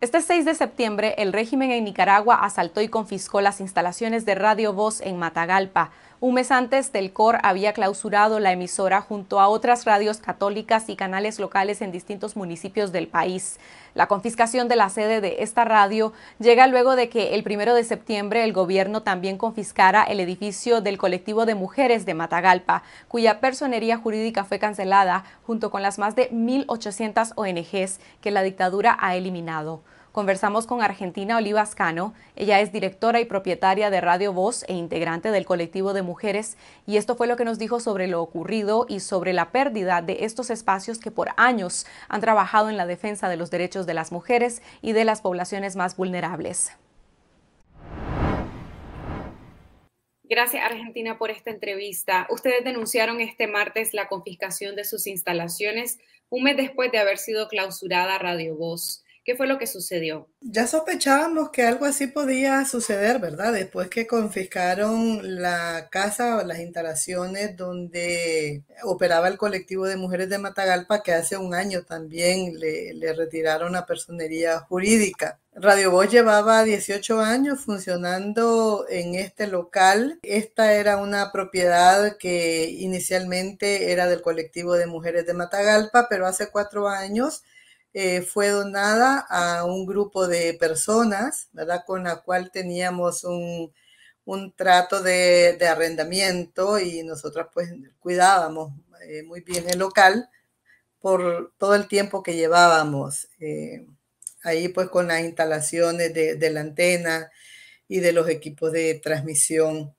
Este 6 de septiembre, el régimen en Nicaragua asaltó y confiscó las instalaciones de Radio Voz en Matagalpa. Un mes antes, Telcor había clausurado la emisora junto a otras radios católicas y canales locales en distintos municipios del país. La confiscación de la sede de esta radio llega luego de que el primero de septiembre el gobierno también confiscara el edificio del colectivo de mujeres de Matagalpa, cuya personería jurídica fue cancelada junto con las más de 1.800 ONGs que la dictadura ha eliminado. Conversamos con Argentina Olivascano, Ella es directora y propietaria de Radio Voz e integrante del colectivo de mujeres. Y esto fue lo que nos dijo sobre lo ocurrido y sobre la pérdida de estos espacios que por años han trabajado en la defensa de los derechos de las mujeres y de las poblaciones más vulnerables. Gracias Argentina por esta entrevista. Ustedes denunciaron este martes la confiscación de sus instalaciones un mes después de haber sido clausurada Radio Voz. ¿Qué fue lo que sucedió? Ya sospechábamos que algo así podía suceder, ¿verdad? Después que confiscaron la casa o las instalaciones donde operaba el colectivo de mujeres de Matagalpa, que hace un año también le, retiraron a personería jurídica. Radio Voz llevaba 18 años funcionando en este local. Esta era una propiedad que inicialmente era del colectivo de mujeres de Matagalpa, pero hace cuatro años eh, fue donada a un grupo de personas, ¿verdad? Con la cual teníamos un, trato de, arrendamiento y nosotras pues cuidábamos eh, muy bien el local por todo el tiempo que llevábamos eh, ahí pues con las instalaciones de, de la antena y de los equipos de transmisión.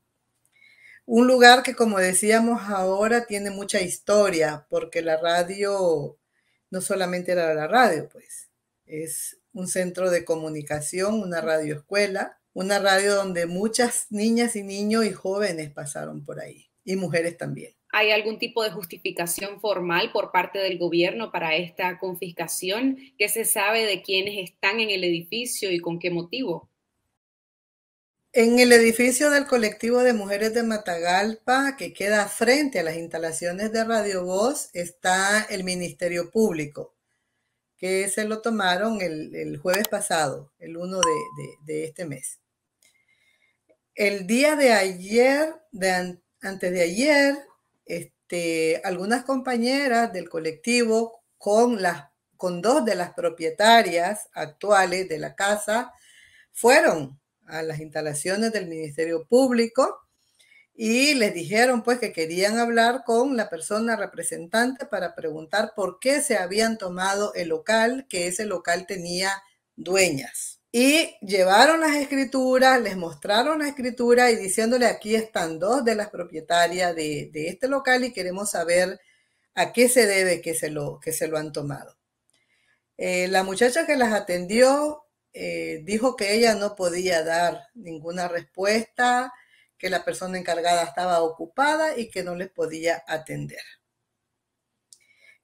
Un lugar que como decíamos ahora tiene mucha historia porque la radio no solamente era la radio, pues, es un centro de comunicación, una radio radioescuela, una radio donde muchas niñas y niños y jóvenes pasaron por ahí, y mujeres también. ¿Hay algún tipo de justificación formal por parte del gobierno para esta confiscación? ¿Qué se sabe de quiénes están en el edificio y con qué motivo? En el edificio del colectivo de mujeres de Matagalpa, que queda frente a las instalaciones de Radio Voz, está el Ministerio Público, que se lo tomaron el, jueves pasado, el 1 de, este mes. El día de ayer, de antes de ayer, este, algunas compañeras del colectivo con, con dos de las propietarias actuales de la casa fueron a las instalaciones del Ministerio Público y les dijeron pues que querían hablar con la persona representante para preguntar por qué se habían tomado el local, que ese local tenía dueñas. Y llevaron las escrituras, les mostraron la escritura y diciéndole aquí están dos de las propietarias de, este local y queremos saber a qué se debe que se lo, que se lo han tomado. Eh, la muchacha que las atendió eh, dijo que ella no podía dar ninguna respuesta, que la persona encargada estaba ocupada y que no les podía atender.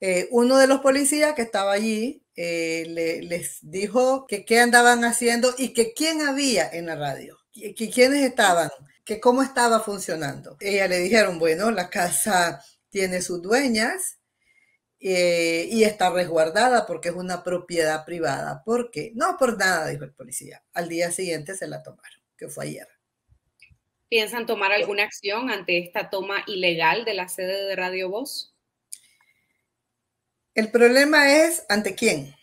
Eh, uno de los policías que estaba allí eh, les dijo que qué andaban haciendo y que quién había en la radio, que quiénes estaban, que cómo estaba funcionando. Ella le dijeron, bueno, la casa tiene sus dueñas, eh, y está resguardada porque es una propiedad privada. ¿Por qué? No por nada, dijo el policía. Al día siguiente se la tomaron, que fue ayer. ¿Piensan tomar alguna acción ante esta toma ilegal de la sede de Radio Voz? El problema es ante quién.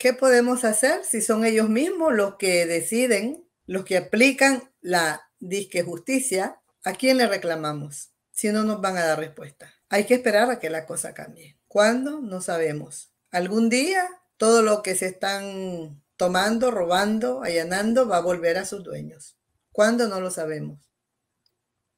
¿Qué podemos hacer si son ellos mismos los que deciden, los que aplican la disque justicia? ¿A quién le reclamamos si no nos van a dar respuesta? Hay que esperar a que la cosa cambie. ¿Cuándo? No sabemos. Algún día todo lo que se están tomando, robando, allanando, va a volver a sus dueños. ¿Cuándo? No lo sabemos.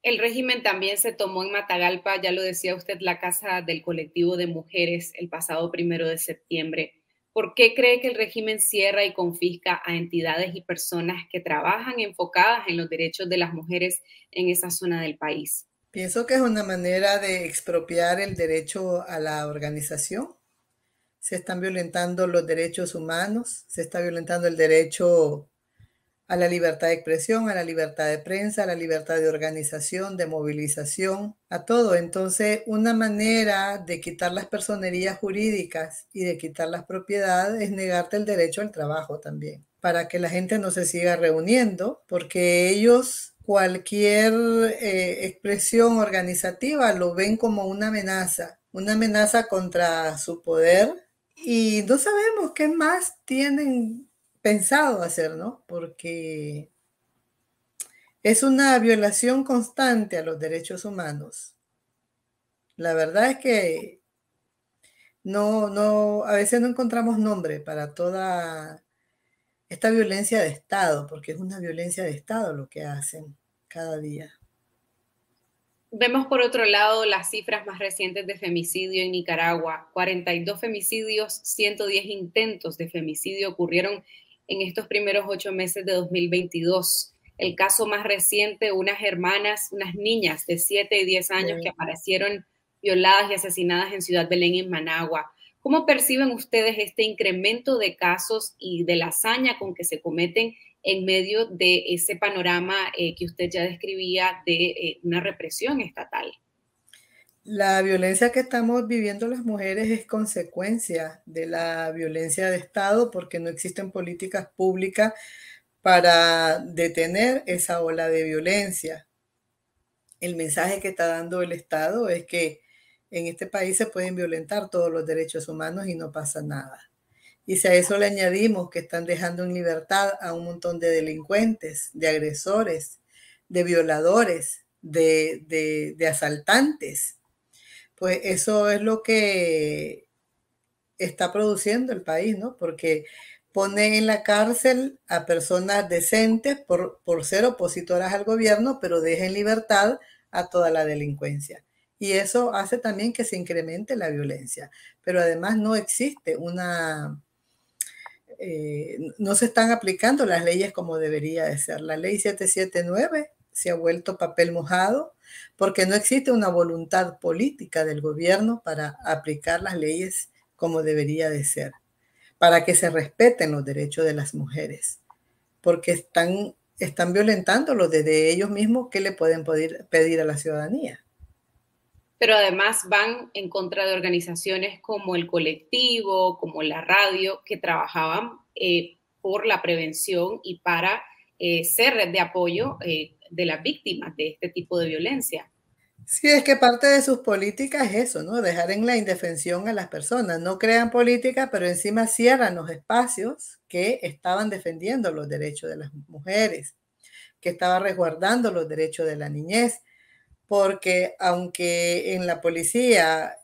El régimen también se tomó en Matagalpa, ya lo decía usted, la casa del colectivo de mujeres el pasado primero de septiembre. ¿Por qué cree que el régimen cierra y confisca a entidades y personas que trabajan enfocadas en los derechos de las mujeres en esa zona del país? Pienso que es una manera de expropiar el derecho a la organización. Se están violentando los derechos humanos, se está violentando el derecho a la libertad de expresión, a la libertad de prensa, a la libertad de organización, de movilización, a todo. Entonces, una manera de quitar las personerías jurídicas y de quitar las propiedades es negarte el derecho al trabajo también, para que la gente no se siga reuniendo, porque ellos cualquier eh, expresión organizativa lo ven como una amenaza, una amenaza contra su poder y no sabemos qué más tienen pensado hacer, ¿no? Porque es una violación constante a los derechos humanos. La verdad es que no, no, a veces no encontramos nombre para toda esta violencia de Estado, porque es una violencia de Estado lo que hacen cada día. Vemos por otro lado las cifras más recientes de femicidio en Nicaragua. 42 femicidios, 110 intentos de femicidio ocurrieron en estos primeros ocho meses de 2022. El caso más reciente, unas hermanas, unas niñas de 7 y 10 años que aparecieron violadas y asesinadas en Ciudad Belén, en Managua. ¿Cómo perciben ustedes este incremento de casos y de la hazaña con que se cometen en medio de ese panorama eh, que usted ya describía de eh, una represión estatal? La violencia que estamos viviendo las mujeres es consecuencia de la violencia de Estado porque no existen políticas públicas para detener esa ola de violencia. El mensaje que está dando el Estado es que en este país se pueden violentar todos los derechos humanos y no pasa nada. Y si a eso le añadimos que están dejando en libertad a un montón de delincuentes, de agresores, de violadores, de, de, asaltantes, pues eso es lo que está produciendo el país, ¿no? Porque ponen en la cárcel a personas decentes por, por ser opositoras al gobierno, pero deja libertad a toda la delincuencia y eso hace también que se incremente la violencia. Pero además no existe una, eh, no se están aplicando las leyes como debería de ser. La ley 779 se ha vuelto papel mojado porque no existe una voluntad política del gobierno para aplicar las leyes como debería de ser, para que se respeten los derechos de las mujeres, porque están, están lo desde ellos mismos que le pueden pedir a la ciudadanía pero además van en contra de organizaciones como el colectivo, como la radio, que trabajaban eh, por la prevención y para eh, ser de apoyo eh, de las víctimas de este tipo de violencia. Sí, es que parte de sus políticas es eso, ¿no? Dejar en la indefensión a las personas. No crean políticas, pero encima cierran los espacios que estaban defendiendo los derechos de las mujeres, que estaban resguardando los derechos de la niñez, porque aunque en la policía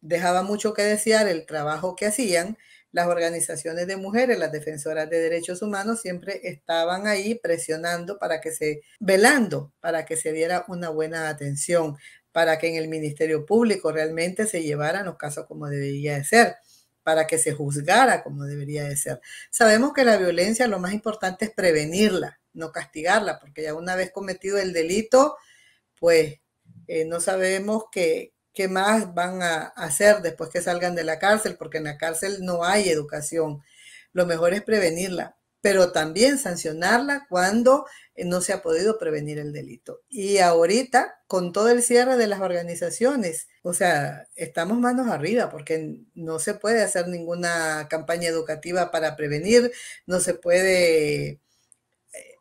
dejaba mucho que desear el trabajo que hacían, las organizaciones de mujeres, las defensoras de derechos humanos, siempre estaban ahí presionando para que se, velando para que se diera una buena atención, para que en el Ministerio Público realmente se llevaran los casos como debería de ser, para que se juzgara como debería de ser. Sabemos que la violencia lo más importante es prevenirla, no castigarla, porque ya una vez cometido el delito, pues eh, no sabemos qué, qué más van a hacer después que salgan de la cárcel, porque en la cárcel no hay educación. Lo mejor es prevenirla, pero también sancionarla cuando eh, no se ha podido prevenir el delito. Y ahorita, con todo el cierre de las organizaciones, o sea, estamos manos arriba porque no se puede hacer ninguna campaña educativa para prevenir, no se puede eh,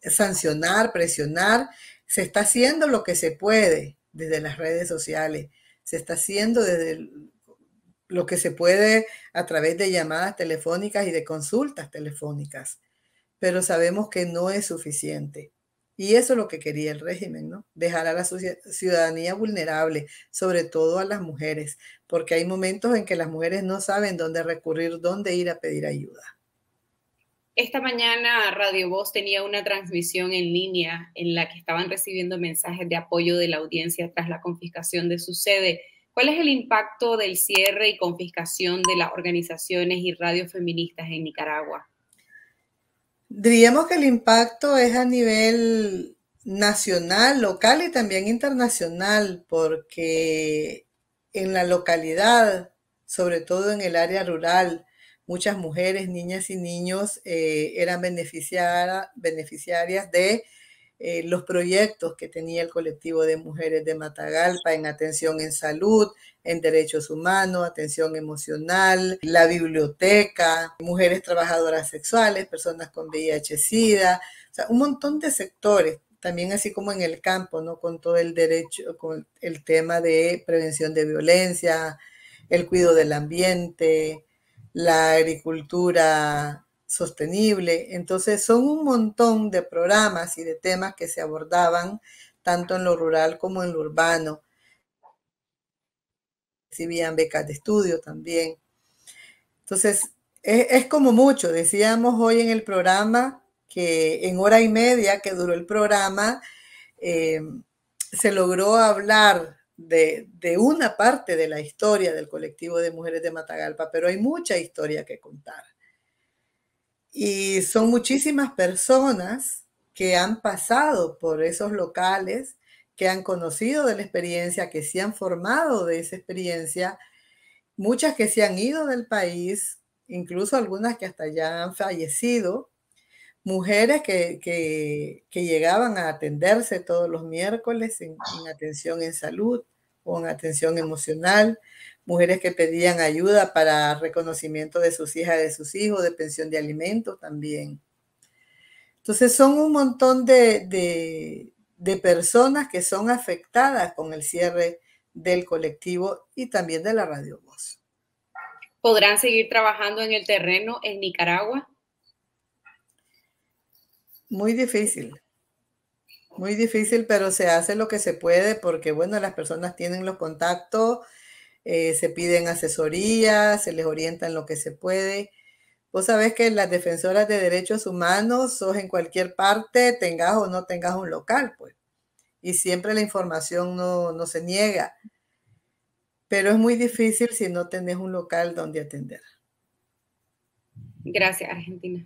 sancionar, presionar, se está haciendo lo que se puede, desde las redes sociales, se está haciendo desde lo que se puede a través de llamadas telefónicas y de consultas telefónicas, pero sabemos que no es suficiente. Y eso es lo que quería el régimen, ¿no? Dejar a la ciudadanía vulnerable, sobre todo a las mujeres, porque hay momentos en que las mujeres no saben dónde recurrir, dónde ir a pedir ayuda. Esta mañana Radio Voz tenía una transmisión en línea en la que estaban recibiendo mensajes de apoyo de la audiencia tras la confiscación de su sede. ¿Cuál es el impacto del cierre y confiscación de las organizaciones y radios feministas en Nicaragua? Diríamos que el impacto es a nivel nacional, local y también internacional, porque en la localidad, sobre todo en el área rural, muchas mujeres, niñas y niños eh, eran beneficiarias de eh, los proyectos que tenía el colectivo de mujeres de Matagalpa en atención en salud, en derechos humanos, atención emocional, la biblioteca, mujeres trabajadoras sexuales, personas con VIH-Sida, o sea, un montón de sectores, también así como en el campo, ¿no? Con todo el derecho, con el tema de prevención de violencia, el cuidado del ambiente, la agricultura sostenible. Entonces son un montón de programas y de temas que se abordaban tanto en lo rural como en lo urbano. Recibían becas de estudio también. Entonces, e, es, como mucho. Decíamos hoy en el programa que en hora y media que duró el programa, eh, se logró hablar de, una parte de la historia del colectivo de mujeres de Matagalpa, pero hay mucha historia que contar. Y son muchísimas personas que han pasado por esos locales, que han conocido de la experiencia, que se han formado de esa experiencia, muchas que se han ido del país, incluso algunas que hasta ya han fallecido, mujeres que, llegaban a atenderse todos los miércoles en, atención en salud o en atención emocional, mujeres que pedían ayuda para reconocimiento de sus hijas, de sus hijos, de pensión de alimentos también. Entonces son un montón de, personas que son afectadas con el cierre del colectivo y también de la radio voz. ¿Podrán seguir trabajando en el terreno en Nicaragua? Muy difícil. Muy difícil, pero se hace lo que se puede porque, bueno, las personas tienen los contactos, eh, se piden asesorías, se les orientan lo que se puede. Vos sabés que las defensoras de derechos humanos sos en cualquier parte, tengas o no tengas un local, pues. Y siempre la información no, no se niega. Pero es muy difícil si no tenés un local donde atender. Gracias, Argentina.